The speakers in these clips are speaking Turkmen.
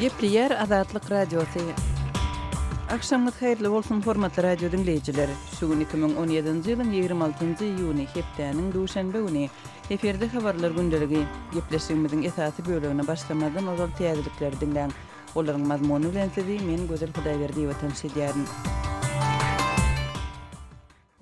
Yepli yer Azadlyk radiosy. Akşamlyk heýirli bolsun formatly radio dinleýijileri. Şuwun 2017-nji ýylyň 26-njy ýuny hepdeniň duşanby güni eferde habarlar gündeligi gepleşigimiziň esasy bölegine başlamadan ozal täzelikler Olaryň mazmuny bilen sizi men gözel Hudaýberdi we temsil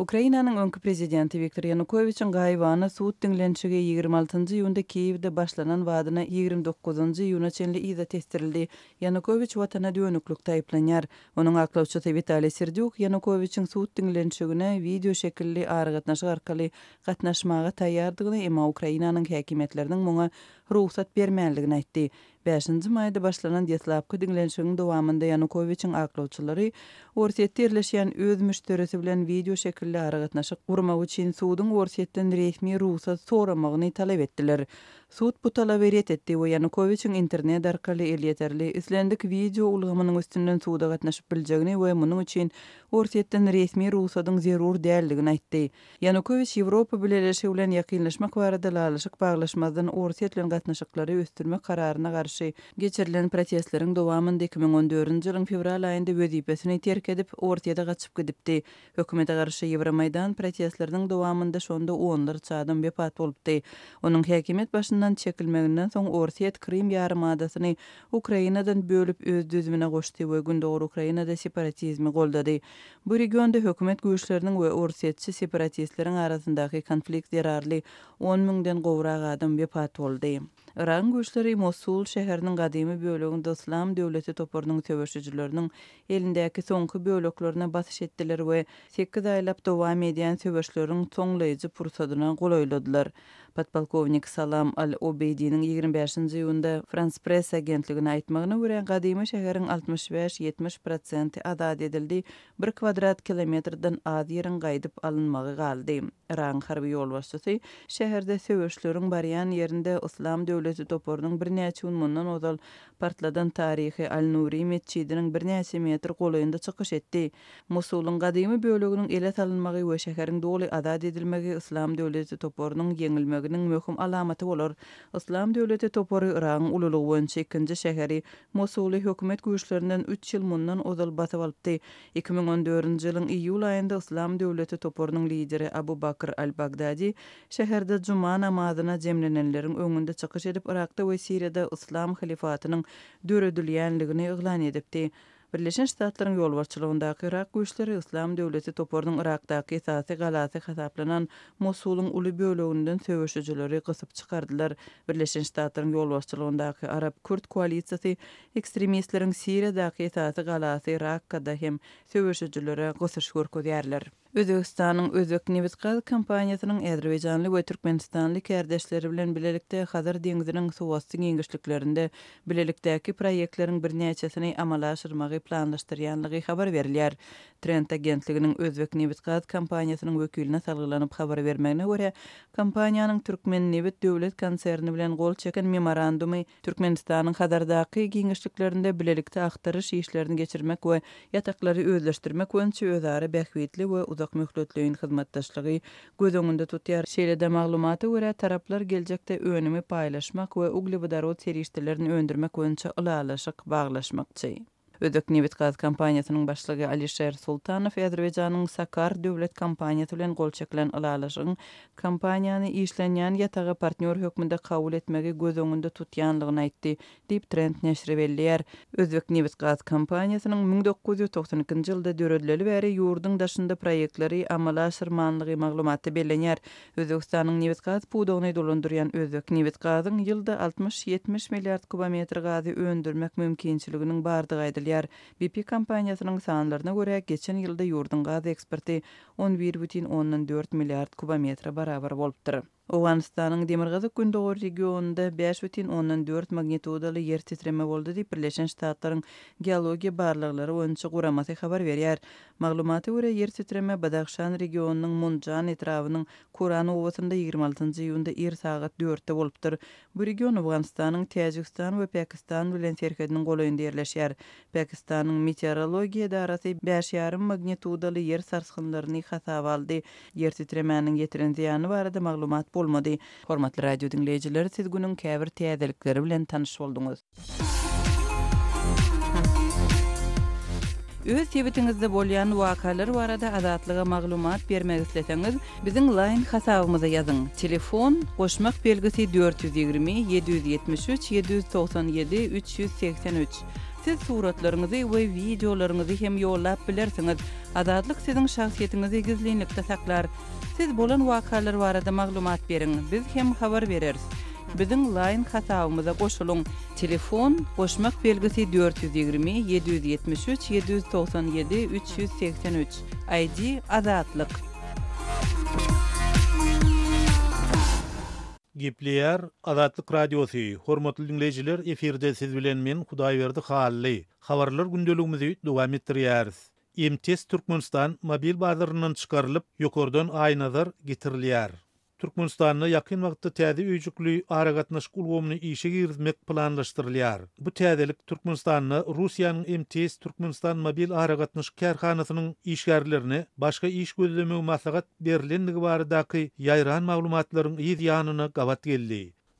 Ukrainanyň öňkü prezidenti Viktor Yanukowiçiň gaýwana suw tüňlenşige 26-njy ýunda Kiýewde başlanan wadyna 29-njy ýuna çenli ýa-da testirildi. Yanukowiç watana döwnüklük taýplanýar. Onuň aklawçy Vitali Serdyuk Yanukowiçiň suw tüňlenşigine wideo şekilli aragatnaşy arkaly gatnaşmagy taýýardygyny hem Ukrainanyň häkimetleriniň muňa ruhsat bermänligini aýtdy. 5-nji maýda başlanan ýetlapky diňlenýän dowamında Yanukowiçiň aklawçylary Orsetde ýerleşýän öz müşterisi bilen wideo şekilli aragatnaşyk gurmagy üçin suwdun Orsetden resmi ruhsat soramagyny talap etdiler. Суд бутала верет etdi we Yanukovichin internet arkaly el yeterli video ulgamynyň üstünden suwda gatnaşyp biljegini we munyň üçin resmi Rusadyň zerur däldigini aýtdy. Yanukovich Ýewropa bilenleşe bilen ýakynlaşmak barada laýyk baglaşmazdan Orsetlen gatnaşyklary üstürmek kararyna garşy geçirilen protestleriň 2014-nji ýylyň fevral aýynda wezipesini terk edip Orsetde gaçyp gidipdi. Hökümete garşy Ýewromaýdan protestleriň dowamynda şonda 10 lar çadym bepat Onuň häkimet başyny ýurdundan çekilmeginden soň Orsiýet Krim ýarymadasyny Ukrainadan bölüp öz düzmüne goşdy we gün dogry Ukrainada separatizmi goldady. Bu regionda hökümet güýçleriniň we Orsiýetçi separatistleriň arasyndaky konflikt derarly 10 mingden gowrak adam wepat boldy. Iran güýçleri Mosul şäheriniň gadymy bölegini Islam döwleti toparynyň töwüşçüleriniň elindäki soňky bölüklerine basyş etdiler we 8 aýlap dowam edýän töwüşleriň soňlaýjy pursatyna gol oýladylar. Patpolkovnik Salam al obeydiň 25-nji ýylynda Frans Press agentligine aýtmagyna görä gadymy şäheriniň 65-70% adat edildi. 1 kvadrat kilometrden az ýerin gaýdyp alynmagy galdy. Iran harby ýolbaşçysy şäherde söwüşleriň barýan ýerinde Islam döwleti gülesi toporunun bir neçe unmundan ozal partladan tarihi Al-Nuri meçidinin bir nesi metr qolayında çıqış etdi. Musulun qadimi bölügünün ele salınmağı ve şəkərin doğlu adad edilməgi İslam devleti toporunun yenilməgünün möhüm alamatı olur. İslam devleti toporu Irak'ın ululuğu önce ikinji şəkəri Musulü hükumet güçlərindən 3 yıl mundan odal batıb 2014-ci ilin iyul ayında İslam devleti toporunun lideri Abu Bakr Al-Baghdadi şəhərdə cuma namazına cemlenenlerin önündə çıqış edib Irak'ta ve Siriyada İslam xilifatının döredülýänligini eýlan edipdi. Birleşen Ştatlaryň ýolbaşçylygynda Irak güýçleri Islam döwleti toparynyň Irakdaky esasy galaty hasaplanan Mosulun uly bölüginden söwüşçüleri gysyp çykardylar. Birleşen Ştatlaryň ýolbaşçylygynda Arab Kurd koalisiýasy ekstremistleriň Siriýadaky esasy galaty Irakda hem söwüşçülere gysyş görkezýärler. Özbekistanın Özbek Nevit Gaz kompaniýasynyň Azerbaýjanly we Türkmenistanly kardeşleri bilen bilelikde Hazar deňziniň suw asty geňişliklerinde bilelikdäki proýektleriň bir näçesini amala aşyrmagy planlaşdyrýanlygy habar berilýär. Trend agentliginiň Özbek Nevit Gaz kompaniýasynyň wekiline salgylanyp habar bermegine görä, kompaniýanyň Türkmen Nevit döwlet konserni bilen gol çeken memorandumy Türkmenistanyň Hazardaky geňişliklerinde bilelikde aktaryş işlerini geçirmek we ýataklary özleşdirmek üçin özara bähwetli uzak mühletlüğün hizmetdaşlığı gözöngünde tutýar. Şeýle maglumaty görä taraplar geljekde önümi paýlaşmak we ugly bu darot serişdilerini öndürmek önçe ulaşyk baglaşmakçy. Ödök Nevit Gaz kompaniýasynyň başlygy Alişer Sultanow Azerbaýjanyň Sakar döwlet kompaniýasy bilen gol çeklen alalyşyň kompaniýany işlenýän ýatagy partner hökmünde kabul etmegi göz öňünde tutýanlygyny aýtdy, diýip Trend näşri berýär. Ödök Nevit Gaz kompaniýasynyň 1992-nji ýylda döredileli bäri ýurdun daşynda proýektleri amala aşyrmanlygy maglumaty belleniýär. Özbekistanyň Nevit Gaz puwdugyny dolandyran Ödök ýylda 60-70 milliard kubometr gazy öndürmek mümkinçiliginiň bardygy bilýär. BP kompaniýasynyň sanlaryna görä geçen ýylda ýurdun gaz eksporty 11,4 milliard kubometre barabar bolupdyr. Oganistanyň Demirgazyk gündogor regionunda 5.4 magnitudaly yer titreme boldy diýip Birleşen Ştatlaryň geologi barlyklary 10-njy guramasy habar berýär. Maglumata görä yer titreme Badagşan regionynyň Mundjan etrawynyň Kuran owasynda 26-njy iýunda ýer 4-de bolupdyr. Bu region Oganistanyň Täjikistan we Pakistan bilen serhedini golaýynda ýerleşýär. Pakistanyň meteorologiýa darasy 5.5 magnitudaly yer sarsgynlaryny hasap aldy. Yer titremäniň ýetiren var barada maglumat bolmady. Hormatly radio dinleyijileri, siz günün käbir täzelikleri bilen tanış boldyňyz. Öz sebitinizde bolyan wakalar barada adatlyga maglumat bermek isleseniz, biziň line hasabymyza yazın. Telefon goşmak belgisi 420 773 797 383. Siz suratlarınızı ve videolarınızı hem yollab bilersiniz. Azadlık sizin şahsiyetinizi gizlinlikte saklar. Siz bolan wakalar barada maglumat berin. Biz hem xabar bereriz. Bizin line hatawymyza qoşulun. Telefon qoşmak belgisi 420 773 797 383. ID azatlyk. Gipliyar Azatlık Radiosi. Hormatly dinleyijiler, efirde siz bilen men Hudaýberdi Halli. Habarlar gündeligimizi dowam etdirýäris. MTS Türkmenistan mobil bazarından çıkarılıp yukarıdan aynadır getirilir. Türkmenistan'ı yakın vakti tədi üyücüklü aragatnaş kulgomunu işe girizmek planlaştırılıyar. Bu tədilik Türkmenistan'ı Rusiyanın MTS Türkmenistan mobil aragatnaş kərxanasının işgərlerini başqa iş gözlemi masagat berlendigi varidaki yayran mağlumatların iz yanını qavat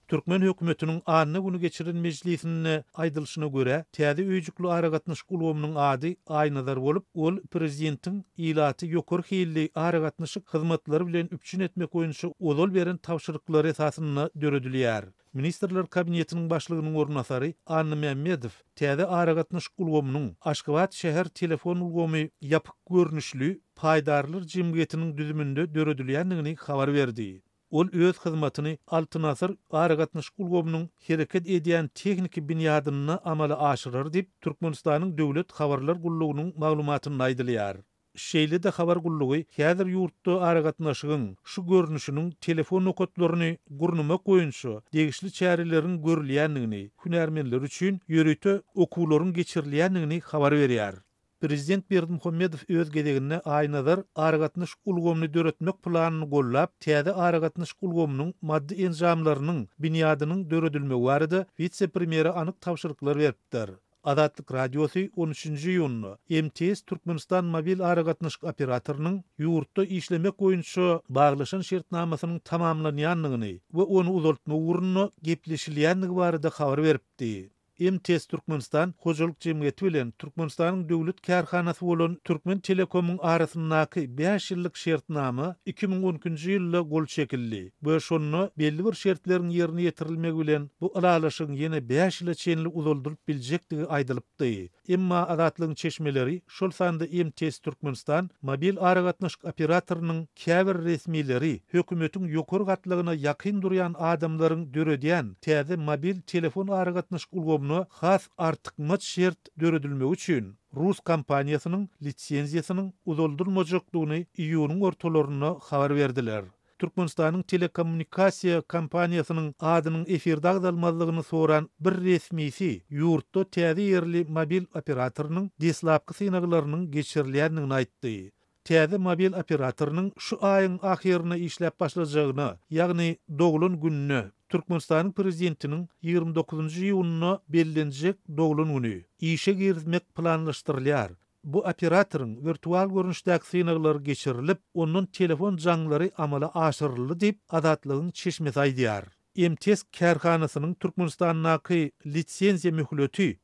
Türkmen hükümetinin anını bunu geçirin meclisinin aydılışına göre tiyadi öycüklü aragatmış kulumunun adı aynadar olup ol prezidentin ilatı yokur heyli aragatnaşyk hyzmatlary bilen üpçün etmek koyunuşu odol beren tavşırıkları esasyna döredilýär. Ministerler Kabinetinin başlığının ornasarı Anny Mehmedov, Tiyadi Aragatnış Kulvomunun Aşkavat Şehir Telefon Kulvomu yapık görünüşlü paydarlar cimgiyetinin düzümünde dörüdülüyenliğini haber verdi. ol öz hyzmatyny altyn asyr gara gatnaşyk ulgamynyň hereket edýän tehniki bin amala aşyrar diýip Türkmenistanyň döwlet habarlar gullugynyň maglumatyny aýdylýar. Şeýle de habar gullugy häzir ýurtda gara gatnaşygyň şu görnüşiniň telefon nokatlaryny gurnuma goýunşy, degişli çäreleriň görülýändigini, hünärmenler üçin ýörüte okuwlaryň geçirilýändigini habar berýär. Prezident Berdim Muhammedov öz gelegine aýnadyr, aragatnyş ulgamly döretmek planyny gollap, täze aragatnyş maddi enjamlarynyň binýadynyň döredilme wargy vitse-premiýeri anyk tapşyryklar beripdir. Adatlyk radiosi 13-nji ýunyny MTS Türkmenistan mobil aragatnyş operatorynyň ýurtda işlemek goýunçy baglanyşyn şertnamasynyň tamamlanýanlygyny we ony uzatmak ugrunyny gepleşilýändigi barada habar beripdi. MTS Türkmenistan Hojalyk Jemgyýeti bilen Türkmenistanyň döwlet kärhanasy bolan Türkmen Telekomyň arasyndaky 5 ýyllyk şertnamy 2010-njy ýylda gol çekildi. Bu şonny belli bir şertleriň ýerine ýetirilmegi bilen bu ulalaşyň ýene 5 ýyla çenli uzaldyryp biljekdigi aýdylypdy. Emma Aratlyg cheşmeleri şol sanda EM Test Turkmenistan mobil aragatnaşyk operatorynyň käbir resmileri hökümetüň ýokur gatlygyna ýakyn durýan adamlaryň düre diýen mobil telefon aragatnaşyk ulgamyny has artykmaç şert döredilmegi üçin rus kompaniýasynyň litsenziýasyny uzaldyrmagyň ýokdugyny ýöňün ortalaryna habar verdiler. Türkmenistanyň telekommunikasiýa kompaniýasynyň adının efirdaq agdalmazlygyny soran bir resmisi ýurtda täze yerli mobil operatornyň deslapky synaglarynyň geçirilýändigini aýtdy. Täze mobil operatornyň şu aýyň ahyryna işläp başlajagyny, ýagny doğulun gününü Türkmenistan'ın prezidentinin 29-njy ýylyna bellenjek doglun güni. Işe girmek bu operatorun virtual görünüşdäki synyrlary geçirilip, onun telefon janglary amala aşyrylyp dip adatlygyň çeşme saýdyar. MTS kärhanasynyň Türkmenistana kı 2010-njy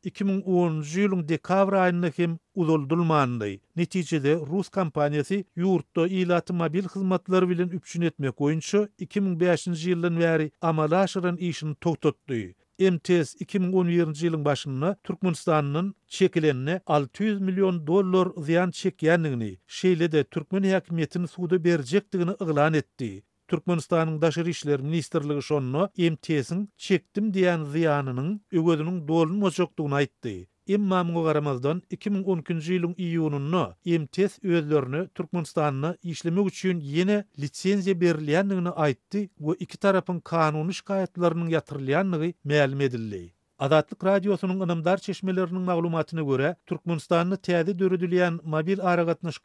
ýylyň dekabr aýyna hem uzaldylmandy. Netijede rus kompaniýasy ýurtda ilat mobil hyzmatlary bilen üpçün etmek goýunçy 2005-nji ýyldan bäri amala aşyrylan işini togtatdy. MTS 2010 ci ýylyň başyna Türkmenistanynyň çekilenine 600 milyon dollar ziyan çekýändigini, şeýle de Türkmen häkimetiniň suwda berjekdigini iglan etdi. Türkmenistanyň daşary işler ministrligi şonuny MTS-iň çekdim diýen ziyanynyň öwredüniň dolun mojakdygyny aýtdy. Imma mu garamazdan 2010-njy ýylyň iýununda MTS özlerini Türkmenistanyna işlemek üçin ýene lisenziýa berilýändigini aýtdy we iki tarapyň kanuny şikayetleriniň ýatyrylýandygy ma'lum edildi. Adatlık radyosunun ınımdar çeşmeleriniň maglumatyna görä, Türkmenistanyň täze döredilýän mobil ara gatnaş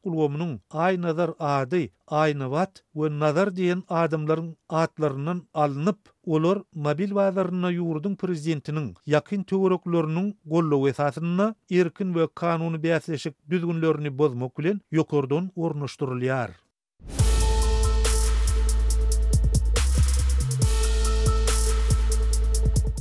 ay nazar adı, aý nazar diyen adamlaryň atlarynyň alınıp, olor mobil wazaryna ýurdun prezidentinin ýakyn töwereklerini gollaw esasyna irkin we kanunu bäsleşik düzgünlerini bozmak bilen ýokardan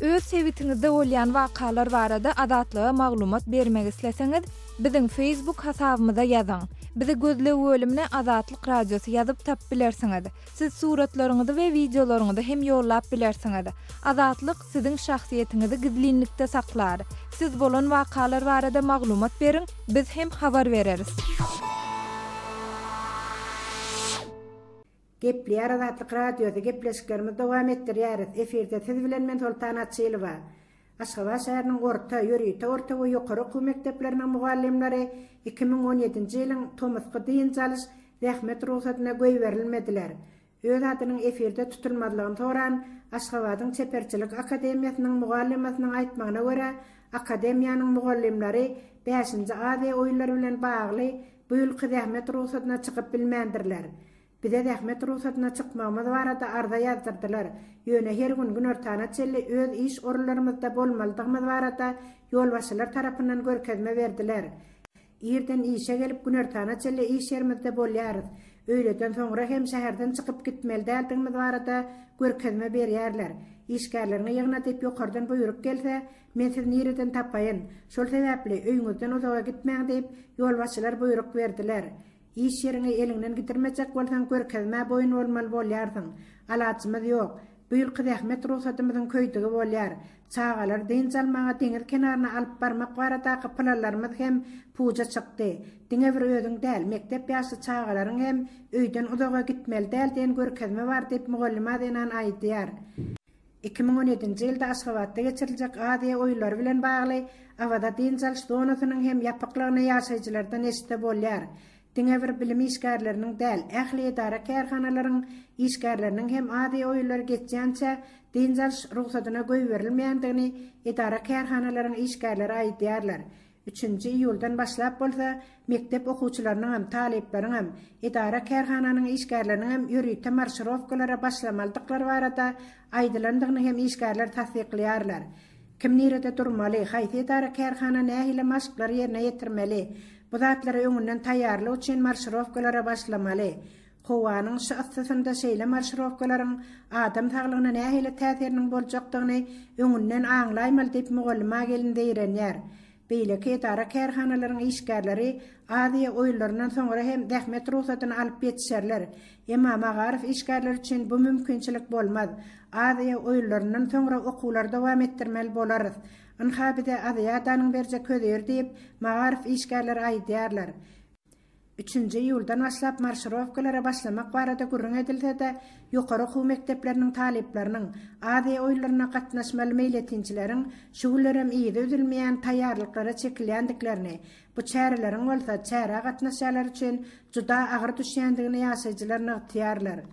Öz sevitinizde olyan vakalar varada adatlığa maglumat bermek isleseniz, bizim Facebook hasabımıza yazan. Bizi gözle ölümüne Azatlık Radyosu yazıp tap bilersiniz. Siz suratlarınızı ve videolarınızı hem yollap bilersiniz. Azatlık sizin şahsiyetinizi gizlinlikte saklar. Siz bolon vakalar varada maglumat berin, biz hem havar vereriz. Gepli Aradatlyk radiosu gepleşkermi dowam etdirýär. Eferde siz bilen men Sultan Atçylova. Aşgaba şäheriniň orta ýöri, orta we ýokary okuw mekdeplerini mugallimleri 2017-nji ýylyň Tomasky diýen jalyş rahmet ruhsatyna goý berilmediler. Öz adynyň eferde tutulmadlygyny soran Aşgabadyň Çeperçilik Akademiýasynyň mugallimasynyň aýtmagyna görä, akademiýanyň mugallimleri 5-nji AD oýlary bilen bagly bu ýylky rahmet ruhsatyna çykyp bilmendirler. Bize zähmet ruhsatyna çykmagymyz barada arda ýazdyrdylar. Ýöne күн gün gün ortana çelli іш орыларымызда orunlarymyzda bolmaldygymyz barada ýol тарапынан tarapyndan берділер. Ерден Ýerden келіп күн gün ortana çelli iş ýerimizde bolýarys. Öýleden soňra hem şäherden çykyp gitmeli däldigimiz barada görkezme berýärler. men sizni iş yerini elinden gitirmeyecek bolsan gör boyun normal bol yardım alaçmaz yok buyur kız Ahmet ruhsatımızın köydüğü bol yer çağalar dinçalmağa dinir kenarına alıp parmak vara da kapılarımız hem puja çıktı dinge bir ödün del mektep yaşı çağaların hem öyden uzağa gitmel del den gör kevme var dep müğallima denen aytyar 2017-nji ýylda Aşgabatda geçiriljek ady oýunlar bilen bagly awada dinçalmagyň hem ýapyklaryny ýaşajylardan eşde bolýar. Dünya bir bilim işgärlärining däl ähli edara kärhanalaryň hem adi oýullary geçýänçe dinzar ruhsatyna goý berilmeýändigini edara kärhanalaryň işgärleri aýdýarlar. 3-nji ýyldan başlap bolsa, mektep okuwçylarynyň hem talepleriň hem edara kärhananyň işgärleriniň hem ýöri tämarşrowkalara başlamalyklar barada aýdylandygyny hem işgärler tassyklaýarlar. Kimnirede durmaly, haýsy edara kärhana nähili maşklary ýerine ýetirmeli, bu zatlara öňünden taýýarlyk üçin marşrofkalara başlamaly. Qowanyň şu assasynda şeýle marşrofkalaryň adam taglygyna nähili täsirini boljakdygyny öňünden aňlaýmaly diýip mugallima gelinde ýerenýär. Beýleki tara kärhanalaryň işgärleri ady oýlarynyň soňra hem dähmet ruhsatyny alyp ýetişerler. Emma Magaryf işgärler üçin bu mümkinçilik bolmaz. Ady oýlarynyň soňra okuwlar dowam etdirmeli bolarys. Ün xabide adı yadanın bercə köz erdiyib, mağarif işgərlər ay diyarlar. Üçüncü yuldan vaslap marşrof gələrə vaslamaq varada gürrün edildə də yuqarı xu məktəblərinin taliblərinin adı oylarına qatnaş məlməyilə tincilərin şuhullərəm iyi dödülməyən tayarlıqlara bu çərələrin olsa çərə qatnaşələr üçün juda ağır düşəndiklərini yasəcələrini tiyarlərini.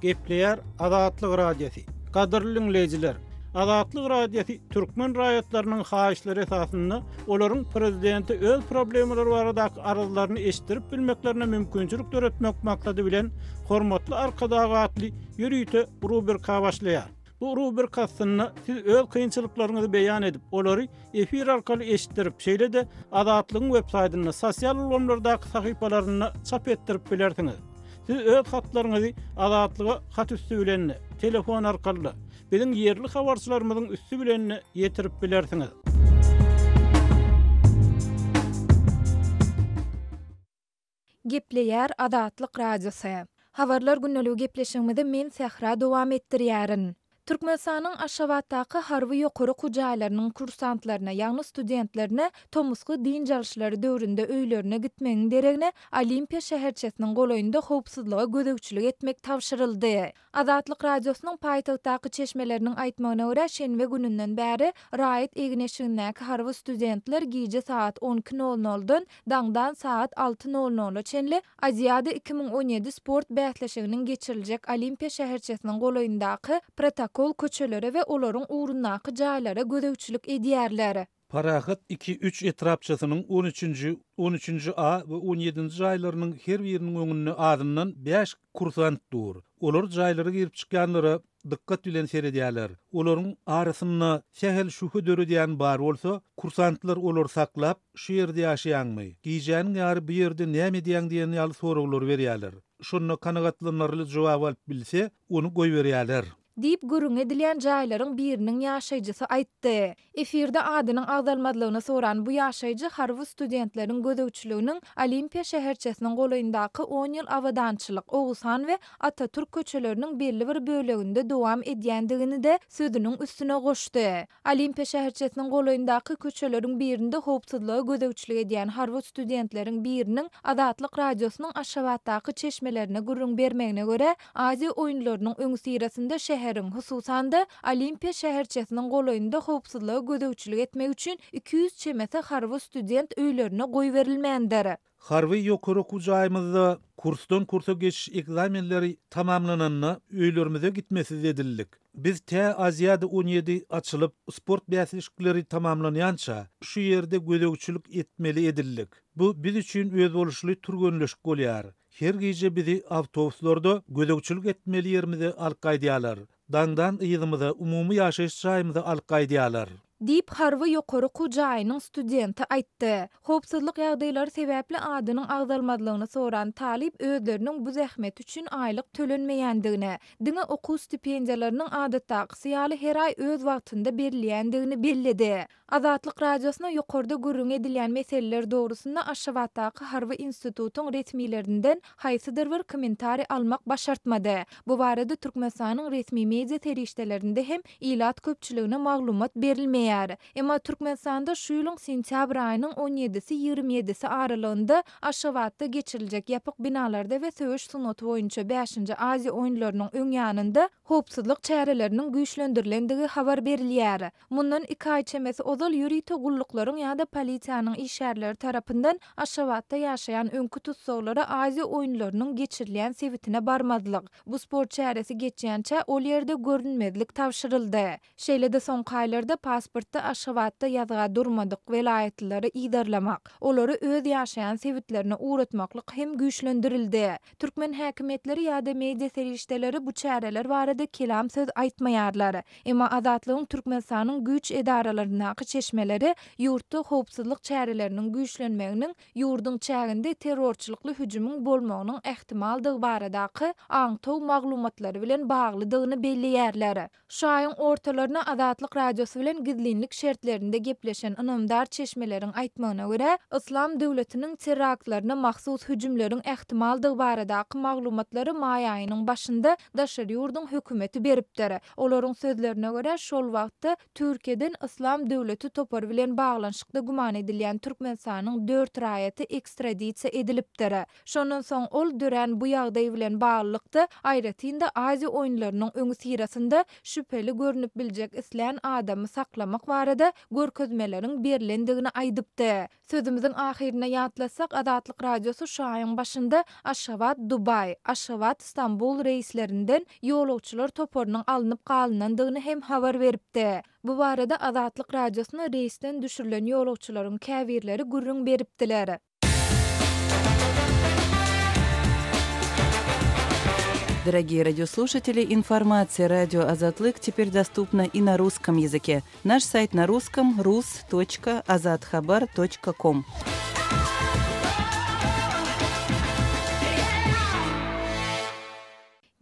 Gepleyer Azatlyk Radiosi. Gadyrly dinleyijiler, Azatlyk Radiosi türkmen raýatlarynyň haýyşlary esasında olaryň prezidenti öz problemleri barada arazlaryny eşitirip bilmeklerine mümkinçilik töretmek maksady bilen hormatly arkadaşlary ýürüýte Ruber Kawaşlyar. Bu Ruber Kawaşlyny siz öz kynçylyklaryňyzy beýan edip olary efir arkaly eşitirip şeýle-de web saýtyny, sosial ulanmalardaky sahypalaryny çap etdirip bilersiňiz. Siz öz hatlaryňyzy azatlyga hat üstü bilen telefon arkaly biziň yerli habarçylarymyzyň üstü bilen ýetirip bilersiňiz. Gepleýär adatlyk radiosy. Habarlar günnelüge gepleşigimizi men sahra dowam etdirýärin. Türkmenistaning Aşgabat harvi harwy ýokury qujaýlarynyň kursantlaryna ýa-ny studentlerine Tomusqy din jarlşyklary döwründe öýlerine gitmeň deregine Olimpiýa şäherçetiniň gol oýnunda goldawçylyk etmek tapşyryldy. Adatlyk radiosynyň Paýtal taqy çeşmeleriniň aýtmana uraşen wagunundan bäri raýat iňeşiginek harw studentler giyici saat 10:00-dan daŋdan saat 6:00 çenli Aziada 2017 sport beýikleşiginiň geçiriljek Olimpiýa şäherçetiniň gol oýnundaky kol köçelere ve olorun uğrunnaqı caylara gödövçülük ediyerler. Paraxat 2-3 etrapçasının 13 13-cü A ve 17-ci aylarının her birinin önünü adından 5 kursant dur. Olar cayları girip çıkanlara dikkat bilen seyredýärler. Olaryň arasynda şehel şuhu dörü diýen bar bolsa, kursantlar olur saklap şu ýerde ýaşaýanmy? Giýjäniň ýary bir ýerde näme diýen diýen ýaly soraglar berýärler. Şonda kanagatlanlaryly jogap bilse, onu goý berýärler. dip gurun edilen jaýlaryň biriniň ýaşajysy aýtdy. Efirde adynyň agdalmadlygyny soran bu ýaşajy Harvard studentleriniň gödäwçiliginiň Olimpia şäherçesiniň golundaky 10 ýyl awadançylyk Oğuzhan we Atatürk köçeleriniň belli bir bölegünde dowam edýändigini de sözüniň üstüne goşdy. Olimpia şäherçesiniň golundaky köçeleriniň birinde howpsuzlygy gödäwçilik edýän Harvard studentleriniň biriniň Adatlyk radiosynyň Aşgabatdaky çeşmelerine gurun bermegine görä Aziýa oýunlarynyň öňsi ýerinde Häzir hem hususan da Olimpiya şäherçetiniň goluýynda howpsuzlyga gödäwçiligi etmek üç 200 çemete garwul student öýlerine goý berilmänder. Garwı ýokary okuw kursdan kursa geçiş ekzamenleri tamamlananyndan soň öýlere gitmesi edillik. Biz Tə Aziyada 17 açılıp sport bäsleşikleri tamamlananyça şu ýerde gödäwçilik etmeli edillik. Bu biz üçin öz boluşly türgenleşik golýar. her gije bizi avtobuslarda gözegçülük etmeli yerimizi alqaydyalar. Dandan ýygymyza umumy ýaşaýyş çaýymyza alqaydyalar. Deep Harvey yokory kujaýynyň studenti aýtdy. Hopsuzlyk ýagdaýlary sebäpli adynyň agdarmadlygyny soran talib özleriniň bu zähmet üçin aýlyk tölenmeýändigini, diňe okuw stipendiýalarynyň adatda aksiýaly her aý öz wagtynda berilýändigini bellidi. Azatlyk radiosyna ýokarda gürrüň edilýän meseleler dogrusunda Aşşabatdaky Harvey Institutyň resmiýlerinden haýsydyr bir kommentary almak başartmady. Bu barada Türkmensanyň resmi media terişdelerinde hem ýylat köpçüligine maglumat berilmedi. Ema Emma da şu ýylyň sentýabr aýynyň 17-si 27-si aralygynda Aşgabatda geçiriljek ýapyk binalarda we söwüş sunaty boýunça 5-nji Aziýa oýunlarynyň öňýanynda howpsuzlyk çäreleriniň güýçlendirilendigi habar berilýär. Mundan 2 aý çemesi ozal ýürüýte gullukların ýa-da polisiýanyň işärleri tarapyndan Aşgabatda ýaşaýan öňkü tutsaglara Aziýa oýunlarynyň geçirilýän sewitine barmadlyk. Bu sport çäresi geçýänçe ol ýerde görünmedlik tapşyryldy. Şeýle-de soňky aýlarda pasport paşaportta aşgabatda yazga durmadyk velayetleri iderlemek, olary öz ýaşaýan sewitlerini uratmaklyk hem güýçlendirildi. Türkmen häkimetleri ýa-da media serişdeleri bu çäreler barada kelam söz aýtmaýarlar. Emma adatlygyň türkmen sanyň güýç edaralaryna gaçy çeşmeleri ýurtda howpsuzlyk çärelerini güýçlenmegiň, ýurdun çägindä terrorçylykly hüjümiň bolmagynyň ähtimaldyg baradaky aň tow maglumatlary bilen baglydygyny belli ýerleri. Şaýyň ortalaryna adatlyk radiosu bilen gidi gynlyk şertlerinde gepleşen anamdar çeşmelerin aytmagyna görä, İslam döwletiniň terraklaryna mahsus hüjümleriň ähtimaldygy barada maglumatlary may aýynyň başynda daşar ýurdun hökümeti beripdir. Olaryň sözlerine görä, şol wagtda Türkiýeden İslam döwleti topar bilen baglanşykda guman edilýän türkmen sanynyň 4 raýaty ekstraditsiýa edilipdir. Şonuň soň ol dören bu ýagdaý bilen baglykda aýratynda Aziýa oýunlarynyň öňü sirasynda şüpheli görünüp biljek islän adamy saklamak bolmak barada görkezmelerin berlendigini aydypdy. Sözümizin ahirine ýatlasak, Adatlyk radiosu şaýyň başynda Aşgabat, Dubai, Aşgabat, Istanbul reislerinden ýolowçylar toparynyň alınıp galynandygyny hem habar beripdi. Bu barada Adatlyk radiosuna reisden düşürilen ýolowçylaryň käwirleri gurrun beripdiler. Дорогие радиослушатели, информация радио «Азатлык» теперь доступна и на русском языке. Наш сайт на русском – rus.azathabar.com.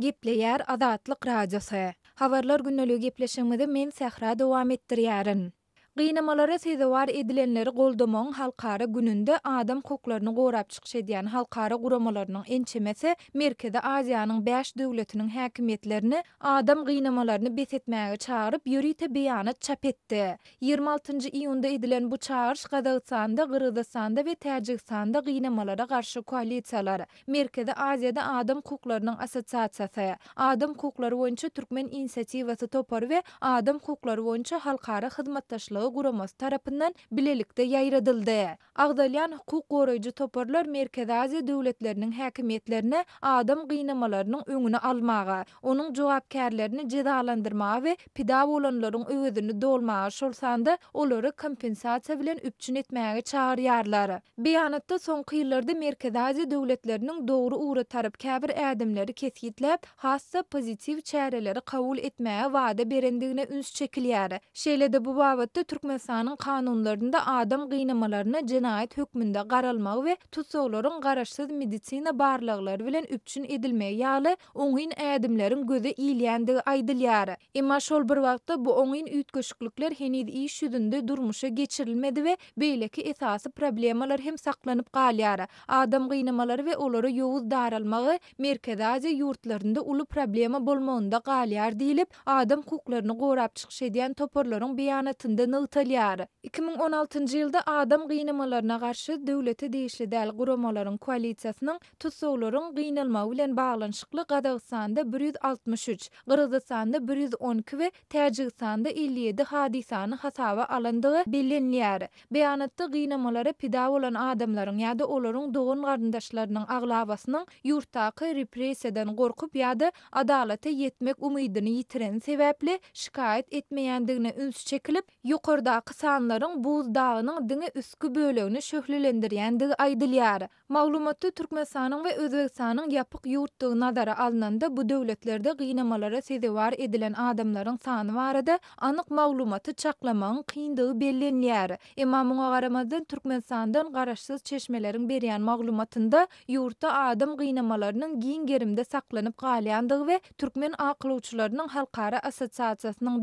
Gepleyer Азатлык Radiosu. Habarlar günnülügi gepleşimizi men Sehra dowam etdirýärin. Gynamalara sezawar edilenleri goldomon halkara gununda adam koklarını gorap çıkış ediyen halkara guramalarının ençemesi Merkezi Aziyanın 5 devletinin hakimiyetlerini adam gynamalarını besetmeye çağırıp yürüyte beyanı çap etti. 26. iyunda edilen bu çağırış Qazaqsanda, Qırıdasanda ve Tercihsanda gynamalara karşı koalitiyalar. Merkezi Aziyada adam koklarının asasatsası, adam kokları oyuncu Türkmen inisiyatifası topar ve adam kokları oyuncu halkara hizmettaşlığı Hukuk Guramas tarapından bilelikte yayradıldı. Ağdalyan Hukuk Goroycu Toparlar Merkez Aziya Devletlerinin hakimiyetlerine adam qiynamalarının önünü almağa, onun cevapkarlarını cedalandırmağa ve pidav olanların övüzünü dolmağa şolsandı, onları kompensasiya bilen üpçün etmeyi çağırlar. Biyanatta son kıyıllarda Merkez Aziya Devletlerinin doğru uğra tarip kabir adimleri ketitlep, hasta pozitiv çarelleri kabul etmeyi vada berendiyy Şeýle-de bu wagtda Türkmenistanın kanunlarında adam gynymalaryna jinayet hökmindä garalmagy we tutsaklaryň garaşsyz meditsina barlaglyklary bilen üpjün edilmegi ýaly öňe ýetirilýän gözü güzi iýlendigi aydylyar. Emma şol bir wagtda bu öňe ýetköşüklikler heniz iyi ýyşydynda durmuşa geçirilmedi we beýleki esasy problemlar hem saklanyp galýar. Adam gynymalary we olary ýuwuz daralmagy merkezdäki ýurtlarda uly problema bolmagynda galýar diýlip, adam hukuklaryny gorap çyşy diýen töporlaryň beýany Anıl 2016 njy ýylda adam gynamalaryna garşy döwlete deýişli däl guramalaryň koalisiýasynyň tutsuglaryň gynalma bilen baglanyşykly Gadagysanda 163, Gyrgyzstanda 112 we 57 hadisany hasaba alandygy bellenýär. Beýanatda gynamalara pida bolan adamlaryň ýa-da olaryň dogan gardaşlarynyň aglabasynyň ýurtdaky repressiýadan gorkup ýa-da adalata ýetmek umydyny ýitiren sebäpli şikayet etmeýändigini üns çekilip, Qorda aqisanların buz dağının dini üskü bölöünü şöhlülendir yendig aydilyar. Maglumatu Turkmen sanin ve Özveç sanin yapık yurttu nadara alnanda bu dövletlerde qinamalara sede var edilen adamların san varida, anık maglumatu çaklaman qindığı bellenliyar. Imamın agaramazdan Turkmen sandan qaraşsız çeşmelerin beryan mağlumatında yurtta adam qinamalarının giyin gerimde saklanip galyandig ve Türkmen akıl halkara asasiyasinin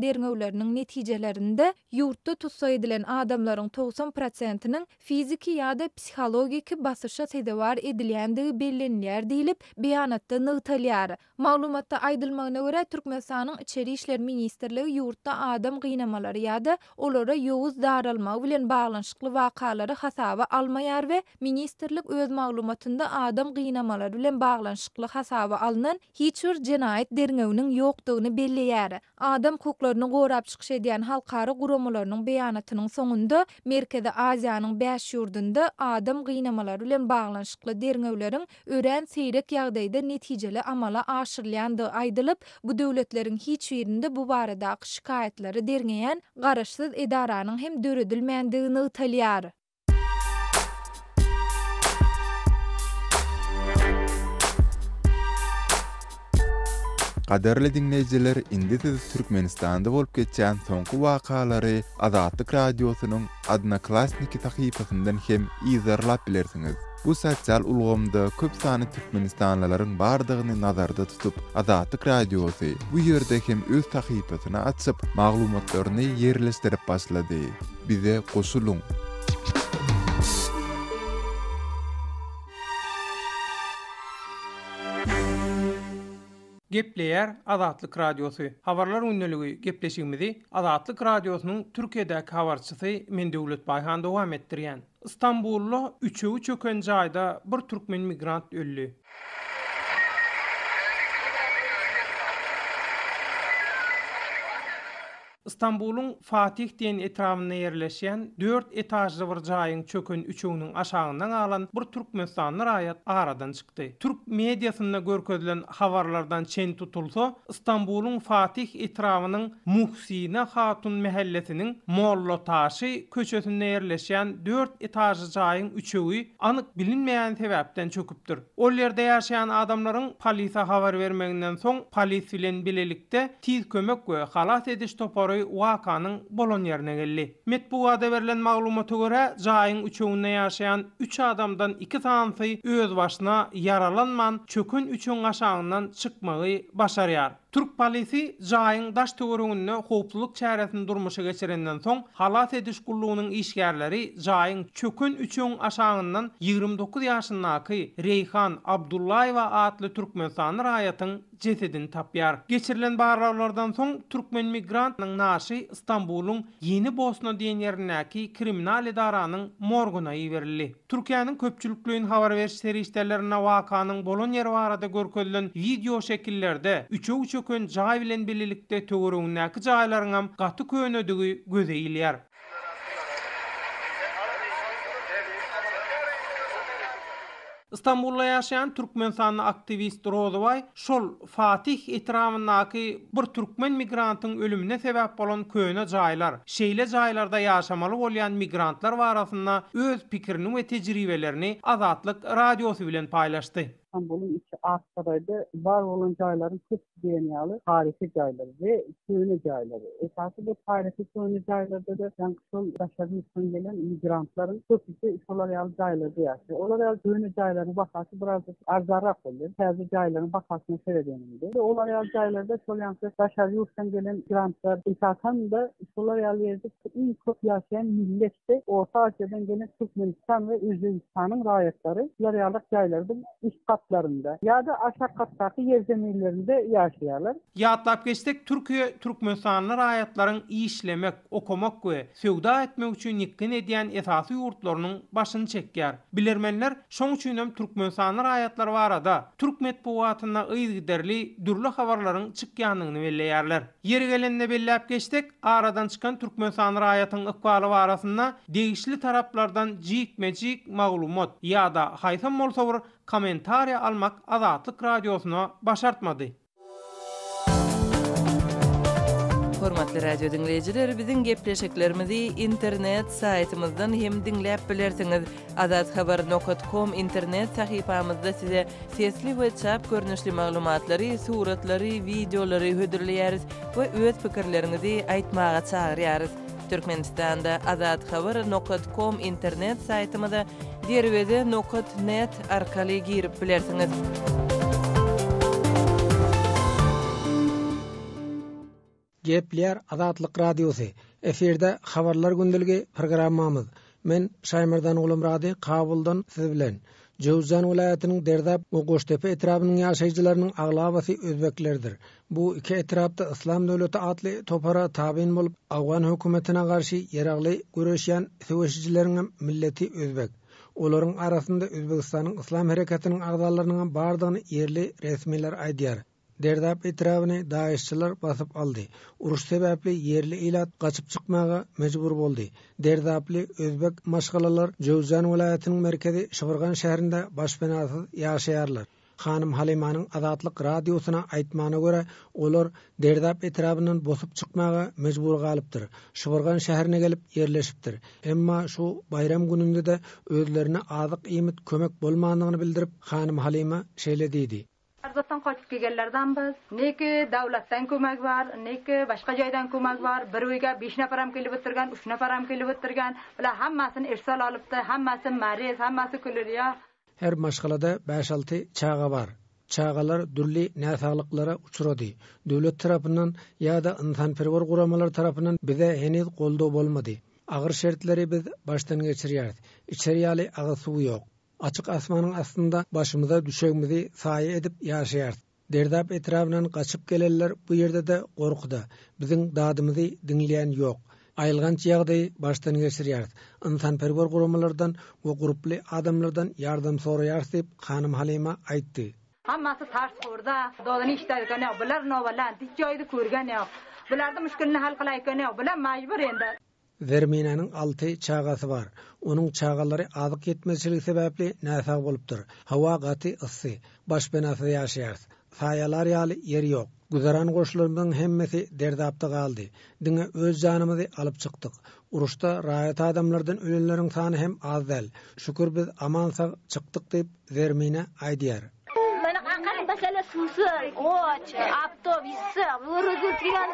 yurtda tutsa edilen adamların 90%-nin fiziki ya da psikologiki basışa sede var ediliyendigi belliniyar deyilip beyanatda nıhtaliyar. Malumatta aydılmağına göre Türkmesanın İçeri işler ministerliği adam qiynamaları ya da olara yoğuz daralma bilen bağlanışıklı vakaları hasaba almayar ve ministerlik öz maglumatında adam qiynamalar bilen bağlanışıklı hasaba alınan hiçür cenayet derin derin derin Adam koklarını derin derin derin derin ýerlerini beýanatynyň soňunda Merkezi Aziýanyň 5 ýurdunda adam gynamalary bilen baglanşykly derňewleriň ören seýrek ýagdaýda netijeli amala aşırlayandı aýdylyp, bu döwletleriň hiç birinde bu barada şikayetleri derneyen garaşsyz edaranyň hem döredilmändigini italyar. Qaderli dinleyiciler, indi siz Türkmenistan'da bolup geçen sonku vakaları Azatlık Radyosu'nun adına klasniki sahipasından hem izarlap bilirsiniz. Bu sosial ulgomda köp sany Türkmenistanlylaryň bardygyny nazarda tutup, Azatlyk radiosy bu ýerde hem öz sahypasyny açyp, maglumatlaryny ýerleşdirip başlady. Bize goşulun. Gepleyer Azatlık Radyosu. Havarlar ünlülüğü gepleşimizi Azatlık Radyosu'nun Türkiye'deki havarçısı Mendevlet Bayhan devam ettiriyen. İstanbul'lu 3 3 ayda bir Türkmen migrant öllü. İstanbul'un Fatih diyen etrafında yerleşen 4 etajlı bir cayın çökün üçünün aşağından alan bir Türk mesanı rayat aradan çıktı. Türk medyasında görk havarlardan çen tutulsa, İstanbul'un Fatih etrafının Muhsine Hatun mehelletinin Mollo taşı köçesinde yerleşen 4 etajlı cayın üçünü anık bilinmeyen sebepten çöküptür. O yerde yaşayan adamların polise havar vermeninden son polis bilen bilelikte tiz kömek ve halat ediş toparı soy wakanyň bolan ýerine geldi. Metbuwada berilen maglumata görä, jaýyň üçüňde ýaşaýan 3 adamdan 2 tanysy öz başyna yaralanman, çökün üçüň aşagyndan çykmagy başaryar. Türk polisi jayın daş töwörüňünde howpsuzlyk çäresini durmuşa geçirenden soň halat ediş gullugynyň işgärleri jayın çökün üçin aşağından 29 ýaşyndaky Reyhan Abdullaýewa atly türkmen sanly raýatyň cesedini tapýar. Geçirilen barlawlardan soň türkmen migrantynyň naşy Istanbulyň Ýeni Bosna diýen ýerindäki kriminal edaranyň morguna iýerildi. Türkiýanyň köpçülükli habar berişleri işlerine wakanyň bolan ýer barada görkezilen video şekillerde üçe üçe köň jaý bilen birlikde töwereň näki jaýlaryňam gaty köýnödigi göze ilýär. Istanbulda ýaşaýan türkmen sanly aktivist Rozovay şol Fatih etramynaky bir türkmen migrantyň ölümine sebäp bolan köýne jaýlar, şeýle jaýlarda ýaşamaly bolýan migrantlar barasynda öz pikirini we tejribelerini Azatlyk radiosu bilen paýlaşdy. İstanbul'un içi Aksaray'da var olan cayların hepsi DNA'lı tarihi cayları ve suyunu cayları. Esası bu tarihi suyunu caylarda da yani kısım taşların üstüne gelen migrantların köpüsü Solaryalı caylarda yaşıyor. Olaryalı suyunu cayları bakası biraz arzarak olur. Bazı cayların bakasını şöyle denildi. Ve Olaryalı caylarda Solyansı taşları yurttan gelen migrantlar esasen de Solaryalı yerde en çok yaşayan millet Orta Asya'dan gelen Türkmenistan ve Özbekistan'ın rayetleri Solaryalı caylarda iş kat katlarında ya da aşağı kattaki yerzemelerinde yaşayalar. Yatlap geçtik Türkiye Türkmenistanlar hayatların iyi işlemek, okumak ve sevda etmek için nikkin ediyen esası yurtlarının başını çekker. Bilirmenler şon için hem Türkmenistanlar hayatları arada Türk metbuatına ıyız giderli dürlü havarların çıkyanlığını belleyerler. Yeri gelenine belleyip aradan çıkan Türkmenistanlar hayatın ıkvalı arasında değişli taraflardan cik mecik mağlumot ya da haytan molsavur kommentariya almak azatlık radyosuna başartmadı. Hormatly radio dinleyijileri, bizin gepleşiklerimizi internet saytymyzdan hem dinläp bilersiňiz. azathabar.com internet sahypamyzda size sesli we çap görnüşli maglumatlary, suratlary, videolary hödürleýäris we öz pikirlerinizi aýtmaga çagyrýarys. Türkmenistan'da azadhavar.com internet saytymada derwede nokat net arkali girip bilersiniz. Gepler Azatlyk Radiosu eferde habarlar gündeligi programmamyz. Men Şaymerdan oglum Radi Qabuldan siz bilen Jowzan welaýatynyň derdap okuw tepe etrapynyň ýaşajylarynyň Bu iki etrapda Islam döwleti atly topara tabin bolup awgan hökümetine garşy ýeragly gürüşýän söwüşçileriniň milleti özbek. Olaryň arasynda Özbegistanyň Islam hereketiniň agdallarynyň bardygyny yerli resmiler aýdýar. Derdap etrawyny daýyşçylar basyp aldy. Uruş sebäpli yerli ilat gaçyp çykmagy mejbur boldy. Derdapli özbek maşgalalar Jowzan welaýatynyň merkezi Şygyrgan şäherinde başpanasyz ýaşaýarlar. Hanım Halimanın azatlık radyosuna aitmana göre olur derdap etrafının bosup çıkmağa mecbur kalıptır. Şıvırgan şehrine gelip yerleşiptir. Emma şu bayram gününde de özlerine azık imit kömek bulmağını bildirip Hanım Halima şeyle deydi. Arzatdan kegellerden biz. Neki davlatdan kumak var, neki başka jaydan kumak var. Bir uyga bir uyga bir uyga bir uyga bir uyga bir uyga bir her maşgalada 5-6 çağa var. Çağalar dürli nesaglyklara uçurady. Döwlet tarapynyň ýa-da insanperwer guramalar tarafından bize henüz goldaw bolmady. Agyr şertleri biz baştan geçirýärdi. İçeriýäli agy suw ýok. Açyk asmanyň astynda başymyza düşegimizi sahi edip ýaşaýardy. Derdap etrafynyň gaçyp gelenler bu ýerde-de gorkuda. Bizim dadimizi dinleýän yok. aylgan çiyagdy baştan geçirýär. Insan perwer gurumlardan we guruply adamlardan yardım soraýar diýip Hanım Halima aýtdy. Hammasy taş gurda, dolany işler gane, bular nowalan diýýädi görgen ýok. Bularda müşkilini hal kala ýokany ýok, majbur endi. Verminanyň 6 çağasy bar. Onuň çağalary azyk etmezçilik sebäpli näfaq bolupdyr. Hawa gaty ýsy, baş benafy ýaşaýar. Faýalar ýaly yer ýok. Güzaran goşlarından hemmesi derdapta galdi. Dine öz canımızı alıp çıktık. Uruşta rayet adamlardan ölenlerin sanı hem az del. Şükür biz amansa çıktık deyip vermine aydiyar. Mesele susu, oç, apto, vissi, tiyan,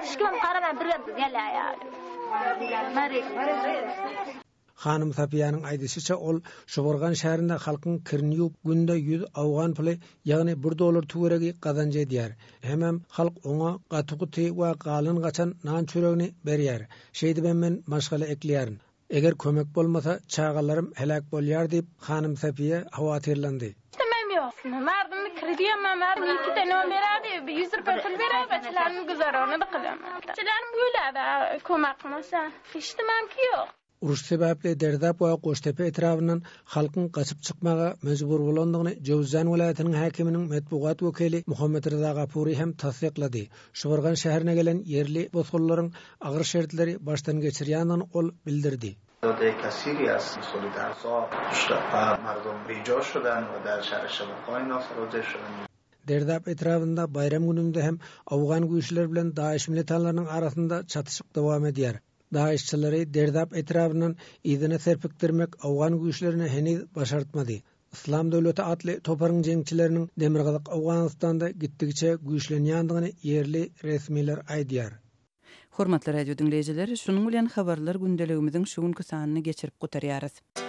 bir, Ханым Safiyanın aydışıça ol Şoborgan şehrinde halkın kirni yuup günde 100 awgan puly, yani 1 доллар tuwregi qazanje diyar. Hemem halk oňa gatugy ва we galyn нан nan çürewni berýär. Şeýdi ben men maşgala ekliýärim. Eger kömek bolmasa çağalarym helak bolýar dip Hanım Safiya hawa terlendi. Mardymy kredi ama mardymy 2 tane o merabi 100 pesel merabi çalanın güzarını da kılamam. Çalanın böyle ada uruş sebäpli derdap we goşdepe etrawynyň halkyň gaçyp çykmagy mejbur bolandygyny Jowzan welaýatynyň häkiminiň matbugat wekili Muhammed Rıza Gapuri hem tasdiqlady. Şuwargan şäherine gelen yerli bolsullaryň agyr şertleri başdan geçirýändigini ol bildirdi. Derdap etrawynda bayram gününde hem awgan güýçler bilen daýşmeli tanlaryň arasynda çatışyk dowam edýär. daha işçileri derdap etrafının izine serpiktirmek Afgan güçlerine heniz başartmadı. İslam devleti atlı toparın cengçilerinin demirgalık Afganistan'da gittikçe güçleniyandığını yerli resmiler aydiyar. Hormatly radio dinleyijileri, şunun bilen habarlar gündeligimiziň şuňky sanyny geçirip gutaryarys.